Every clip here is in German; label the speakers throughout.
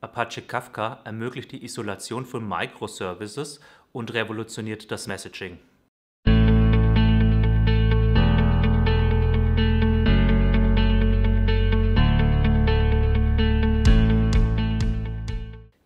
Speaker 1: Apache Kafka ermöglicht die Isolation von Microservices und revolutioniert das Messaging.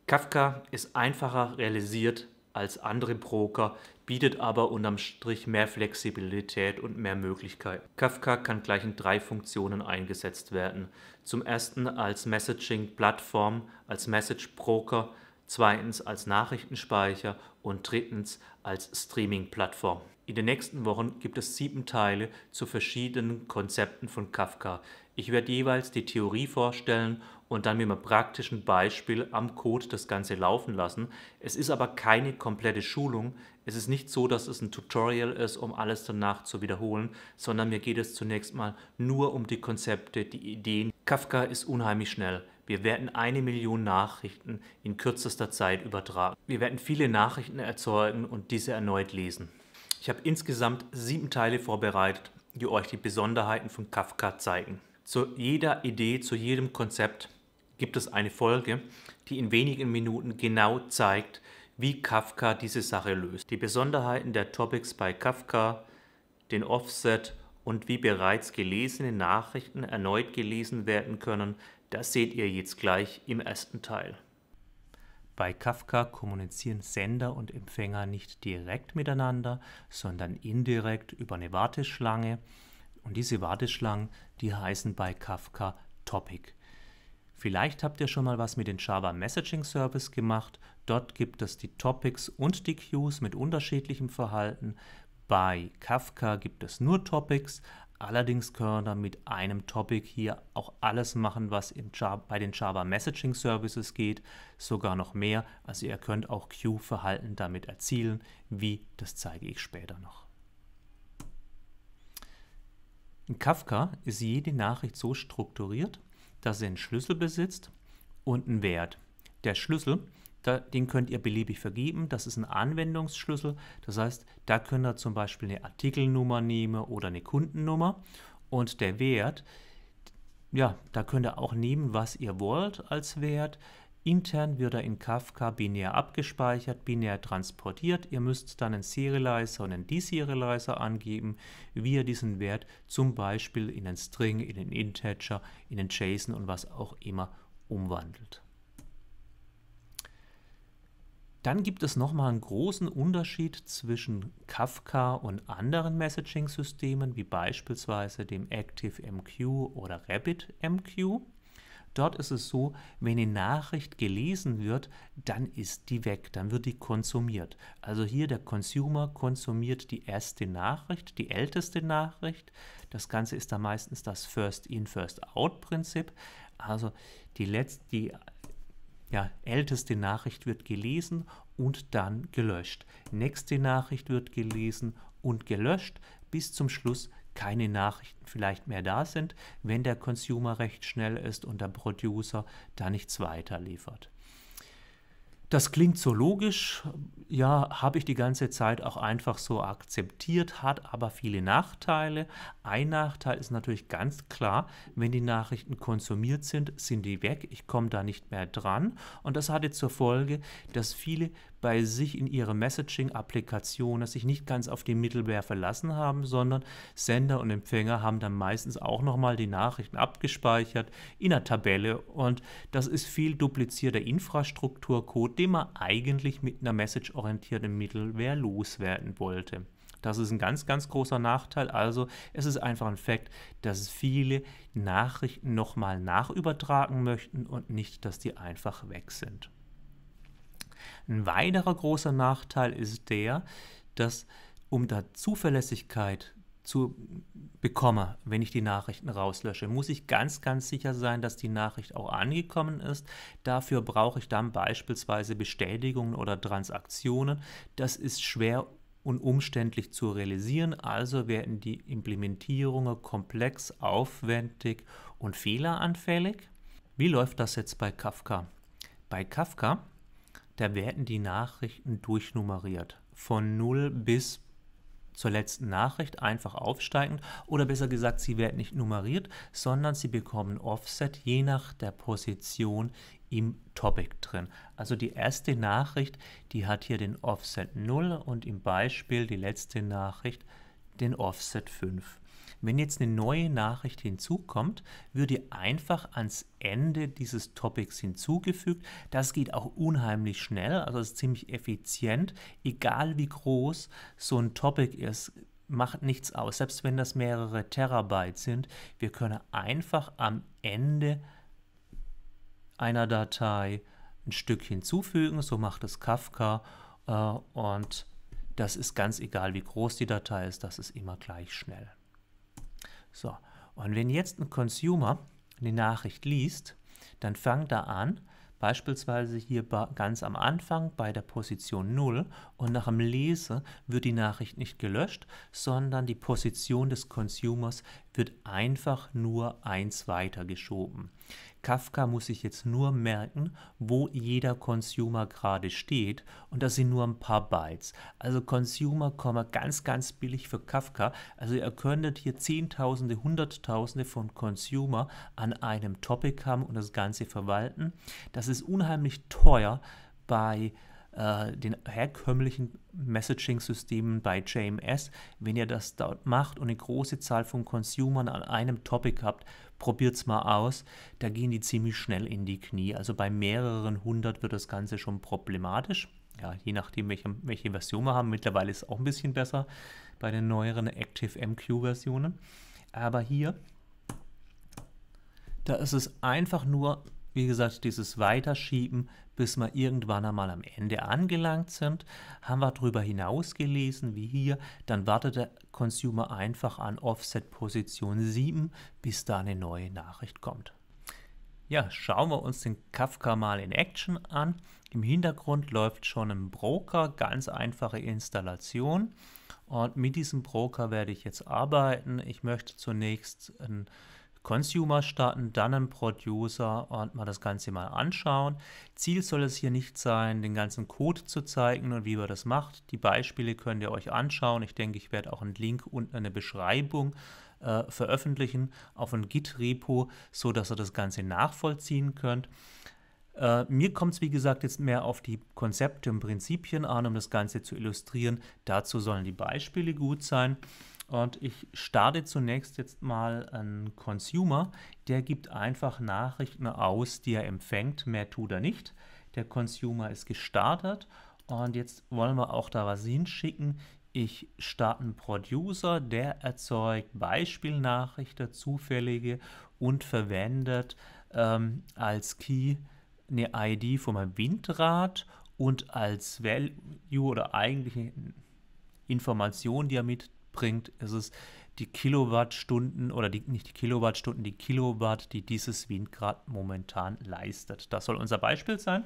Speaker 1: Kafka ist einfacher realisiert als andere Broker, bietet aber unterm Strich mehr Flexibilität und mehr Möglichkeiten. Kafka kann gleich in drei Funktionen eingesetzt werden. Zum ersten als Messaging-Plattform, als Message-Broker, zweitens als Nachrichtenspeicher und drittens als Streaming-Plattform. In den nächsten Wochen gibt es sieben Teile zu verschiedenen Konzepten von Kafka. Ich werde jeweils die Theorie vorstellen und dann mit einem praktischen Beispiel am Code das Ganze laufen lassen. Es ist aber keine komplette Schulung. Es ist nicht so, dass es ein Tutorial ist, um alles danach zu wiederholen, sondern mir geht es zunächst mal nur um die Konzepte, die Ideen. Kafka ist unheimlich schnell. Wir werden eine Million Nachrichten in kürzester Zeit übertragen. Wir werden viele Nachrichten erzeugen und diese erneut lesen. Ich habe insgesamt sieben Teile vorbereitet, die euch die Besonderheiten von Kafka zeigen. Zu jeder Idee, zu jedem Konzept gibt es eine Folge, die in wenigen Minuten genau zeigt, wie Kafka diese Sache löst. Die Besonderheiten der Topics bei Kafka, den Offset und wie bereits gelesene Nachrichten erneut gelesen werden können, das seht ihr jetzt gleich im ersten Teil. Bei Kafka kommunizieren Sender und Empfänger nicht direkt miteinander, sondern indirekt über eine Warteschlange und diese Warteschlangen, die heißen bei Kafka Topic. Vielleicht habt ihr schon mal was mit dem Java Messaging Service gemacht. Dort gibt es die Topics und die Queues mit unterschiedlichem Verhalten. Bei Kafka gibt es nur Topics, Allerdings können wir mit einem Topic hier auch alles machen, was bei den Java Messaging Services geht, sogar noch mehr. Also ihr könnt auch Queue-Verhalten damit erzielen, wie das zeige ich später noch. In Kafka ist jede Nachricht so strukturiert, dass sie einen Schlüssel besitzt und einen Wert. Der Schlüssel, den könnt ihr beliebig vergeben. Das ist ein Anwendungsschlüssel. Das heißt, da könnt ihr zum Beispiel eine Artikelnummer nehmen oder eine Kundennummer. Und der Wert, ja, da könnt ihr auch nehmen, was ihr wollt als Wert. Intern wird er in Kafka binär abgespeichert, binär transportiert. Ihr müsst dann einen Serializer und einen Deserializer angeben, wie ihr diesen Wert zum Beispiel in einen String, in einen Integer, in einen JSON und was auch immer umwandelt. Dann gibt es nochmal einen großen Unterschied zwischen Kafka und anderen Messaging-Systemen, wie beispielsweise dem ActiveMQ oder RabbitMQ. Dort ist es so, wenn eine Nachricht gelesen wird, dann ist die weg, dann wird die konsumiert. Also hier der Consumer konsumiert die erste Nachricht, die älteste Nachricht. Das Ganze ist da meistens das First-in, First-out-Prinzip. Also die, letzte, die ja, älteste Nachricht wird gelesen und dann gelöscht. Nächste Nachricht wird gelesen und gelöscht bis zum Schluss keine Nachrichten vielleicht mehr da sind, wenn der Consumer recht schnell ist und der Producer da nichts weiter liefert. Das klingt so logisch, ja, habe ich die ganze Zeit auch einfach so akzeptiert, hat aber viele Nachteile. Ein Nachteil ist natürlich ganz klar, wenn die Nachrichten konsumiert sind, sind die weg, ich komme da nicht mehr dran. Und das hatte zur Folge, dass viele bei sich in ihre Messaging-Applikation, dass sich nicht ganz auf die Middleware verlassen haben, sondern Sender und Empfänger haben dann meistens auch nochmal die Nachrichten abgespeichert in einer Tabelle und das ist viel duplizierter Infrastrukturcode, den man eigentlich mit einer message-orientierten Middleware loswerden wollte. Das ist ein ganz, ganz großer Nachteil. Also es ist einfach ein Fakt, dass viele Nachrichten nochmal nachübertragen möchten und nicht, dass die einfach weg sind. Ein weiterer großer Nachteil ist der, dass um da Zuverlässigkeit zu bekommen, wenn ich die Nachrichten rauslösche, muss ich ganz, ganz sicher sein, dass die Nachricht auch angekommen ist. Dafür brauche ich dann beispielsweise Bestätigungen oder Transaktionen. Das ist schwer und umständlich zu realisieren, also werden die Implementierungen komplex, aufwendig und fehleranfällig. Wie läuft das jetzt bei Kafka? Bei Kafka da werden die Nachrichten durchnummeriert. Von 0 bis zur letzten Nachricht einfach aufsteigend oder besser gesagt, sie werden nicht nummeriert, sondern sie bekommen Offset je nach der Position im Topic drin. Also die erste Nachricht, die hat hier den Offset 0 und im Beispiel die letzte Nachricht den Offset 5. Wenn jetzt eine neue Nachricht hinzukommt, wird die einfach ans Ende dieses Topics hinzugefügt. Das geht auch unheimlich schnell, also ist ziemlich effizient. Egal wie groß so ein Topic ist, macht nichts aus. Selbst wenn das mehrere Terabyte sind, wir können einfach am Ende einer Datei ein Stück hinzufügen. So macht es Kafka äh, und das ist ganz egal, wie groß die Datei ist, das ist immer gleich schnell. So, und wenn jetzt ein Consumer eine Nachricht liest, dann fangt da an, Beispielsweise hier ganz am Anfang bei der Position 0 und nach dem Lesen wird die Nachricht nicht gelöscht, sondern die Position des Consumers wird einfach nur eins weiter geschoben. Kafka muss sich jetzt nur merken, wo jeder Consumer gerade steht und das sind nur ein paar Bytes. Also Consumer kommen ganz, ganz billig für Kafka. Also ihr könntet hier Zehntausende, Hunderttausende von Consumer an einem Topic haben und das Ganze verwalten. Das ist ist unheimlich teuer bei äh, den herkömmlichen Messaging-Systemen bei JMS. Wenn ihr das dort macht und eine große Zahl von Consumern an einem Topic habt, probiert es mal aus. Da gehen die ziemlich schnell in die Knie. Also bei mehreren hundert wird das Ganze schon problematisch. Ja, je nachdem, welche, welche Version wir haben. Mittlerweile ist es auch ein bisschen besser bei den neueren ActiveMQ-Versionen. Aber hier, da ist es einfach nur wie gesagt, dieses Weiterschieben, bis wir irgendwann einmal am Ende angelangt sind, haben wir darüber hinaus gelesen, wie hier, dann wartet der Consumer einfach an Offset Position 7, bis da eine neue Nachricht kommt. Ja, schauen wir uns den Kafka mal in Action an. Im Hintergrund läuft schon ein Broker, ganz einfache Installation. Und mit diesem Broker werde ich jetzt arbeiten. Ich möchte zunächst ein Consumer starten, dann einen Producer und mal das Ganze mal anschauen. Ziel soll es hier nicht sein, den ganzen Code zu zeigen und wie man das macht. Die Beispiele könnt ihr euch anschauen. Ich denke, ich werde auch einen Link unten in der Beschreibung äh, veröffentlichen auf ein Git-Repo, so dass ihr das Ganze nachvollziehen könnt. Äh, mir kommt es, wie gesagt, jetzt mehr auf die Konzepte und Prinzipien an, um das Ganze zu illustrieren. Dazu sollen die Beispiele gut sein. Und ich starte zunächst jetzt mal einen Consumer. Der gibt einfach Nachrichten aus, die er empfängt. Mehr tut er nicht. Der Consumer ist gestartet. Und jetzt wollen wir auch da was hinschicken. Ich starte einen Producer, der erzeugt Beispielnachrichten, zufällige und verwendet ähm, als Key eine ID von meinem Windrad und als Value oder eigentliche Information, die er mit bringt, ist es die Kilowattstunden oder die, nicht die Kilowattstunden, die Kilowatt, die dieses Windrad momentan leistet. Das soll unser Beispiel sein.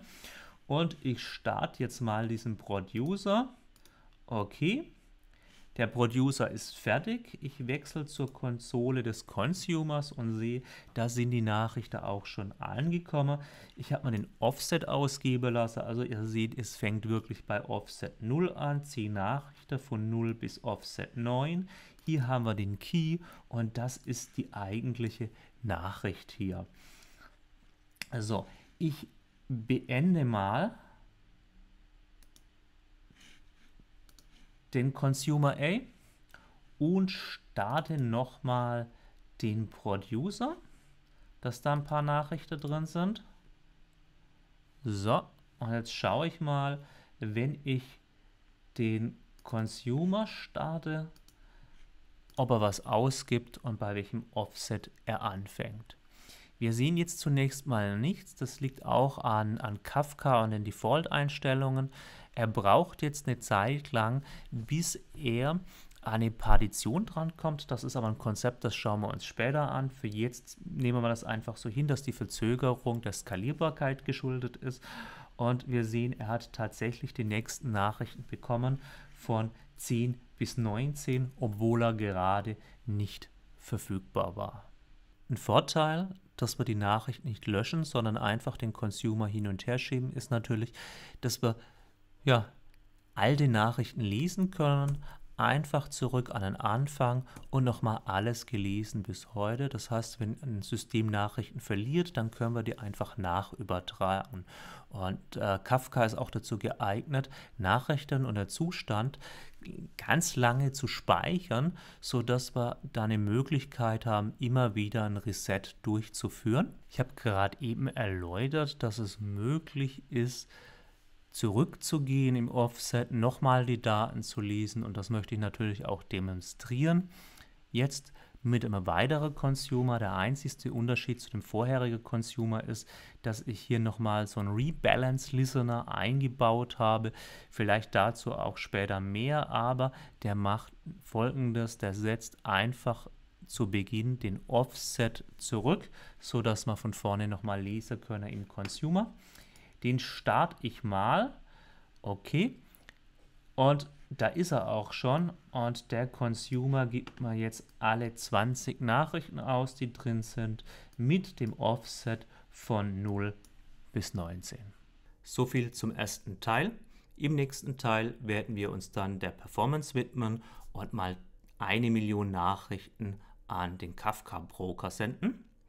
Speaker 1: Und ich starte jetzt mal diesen Producer. Okay. Der Producer ist fertig. Ich wechsle zur Konsole des Consumers und sehe, da sind die Nachrichten auch schon angekommen. Ich habe mal den Offset ausgeben lassen. Also ihr seht, es fängt wirklich bei Offset 0 an. 10 Nachrichten von 0 bis Offset 9. Hier haben wir den Key und das ist die eigentliche Nachricht hier. So, ich beende mal den Consumer A und starte nochmal den Producer, dass da ein paar Nachrichten drin sind. So, und jetzt schaue ich mal, wenn ich den Consumer starte, ob er was ausgibt und bei welchem Offset er anfängt. Wir sehen jetzt zunächst mal nichts. Das liegt auch an, an Kafka und den Default-Einstellungen. Er braucht jetzt eine Zeit lang, bis er an eine Partition drankommt. Das ist aber ein Konzept, das schauen wir uns später an. Für jetzt nehmen wir das einfach so hin, dass die Verzögerung der Skalierbarkeit geschuldet ist. Und wir sehen, er hat tatsächlich die nächsten Nachrichten bekommen von 10 bis 19, obwohl er gerade nicht verfügbar war. Ein Vorteil dass wir die Nachricht nicht löschen, sondern einfach den Consumer hin und her schieben, ist natürlich, dass wir ja, all die Nachrichten lesen können, einfach zurück an den Anfang und nochmal alles gelesen bis heute. Das heißt, wenn ein System Nachrichten verliert, dann können wir die einfach nachübertragen. Und äh, Kafka ist auch dazu geeignet, Nachrichten und der Zustand ganz lange zu speichern, sodass wir da eine Möglichkeit haben, immer wieder ein Reset durchzuführen. Ich habe gerade eben erläutert, dass es möglich ist, zurückzugehen im Offset, nochmal die Daten zu lesen und das möchte ich natürlich auch demonstrieren. Jetzt mit einem weiteren Consumer. Der einzigste Unterschied zu dem vorherigen Consumer ist, dass ich hier nochmal so einen Rebalance Listener eingebaut habe. Vielleicht dazu auch später mehr, aber der macht folgendes, der setzt einfach zu Beginn den Offset zurück, sodass man von vorne nochmal lesen können im Consumer. Den starte ich mal. Okay. Und da ist er auch schon und der Consumer gibt mal jetzt alle 20 Nachrichten aus, die drin sind, mit dem Offset von 0 bis 19. So viel zum ersten Teil. Im nächsten Teil werden wir uns dann der Performance widmen und mal eine Million Nachrichten an den Kafka Broker senden.